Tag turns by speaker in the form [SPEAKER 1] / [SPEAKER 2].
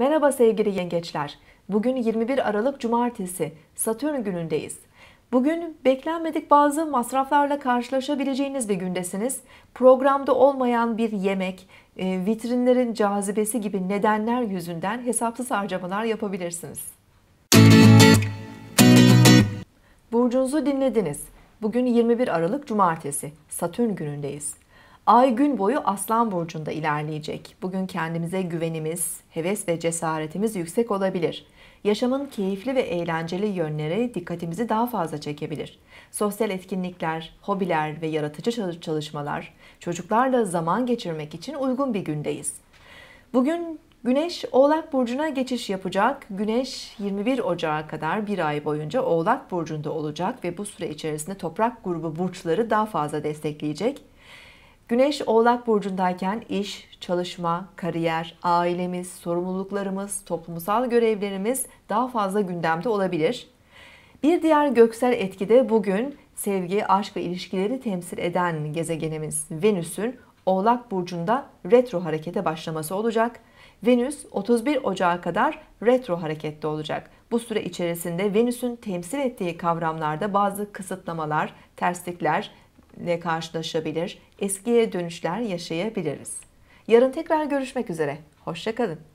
[SPEAKER 1] Merhaba sevgili yengeçler. Bugün 21 Aralık Cumartesi, Satürn günündeyiz. Bugün beklenmedik bazı masraflarla karşılaşabileceğiniz bir gündesiniz. Programda olmayan bir yemek, e, vitrinlerin cazibesi gibi nedenler yüzünden hesapsız harcamalar yapabilirsiniz. Burcunuzu dinlediniz. Bugün 21 Aralık Cumartesi, Satürn günündeyiz. Ay gün boyu Aslan burcunda ilerleyecek. Bugün kendimize güvenimiz, heves ve cesaretimiz yüksek olabilir. Yaşamın keyifli ve eğlenceli yönleri dikkatimizi daha fazla çekebilir. Sosyal etkinlikler, hobiler ve yaratıcı çalışmalar çocuklarla zaman geçirmek için uygun bir gündeyiz. Bugün Güneş Oğlak Burcu'na geçiş yapacak. Güneş 21 Ocağı kadar bir ay boyunca Oğlak Burcu'nda olacak ve bu süre içerisinde toprak grubu burçları daha fazla destekleyecek. Güneş Oğlak burcundayken iş, çalışma, kariyer, ailemiz, sorumluluklarımız, toplumsal görevlerimiz daha fazla gündemde olabilir. Bir diğer göksel etki de bugün sevgi, aşk ve ilişkileri temsil eden gezegenimiz Venüs'ün Oğlak burcunda retro harekete başlaması olacak. Venüs 31 Ocağı kadar retro harekette olacak. Bu süre içerisinde Venüs'ün temsil ettiği kavramlarda bazı kısıtlamalar, terslikler ile karşılaşabilir, eskiye dönüşler yaşayabiliriz. Yarın tekrar görüşmek üzere. Hoşçakalın.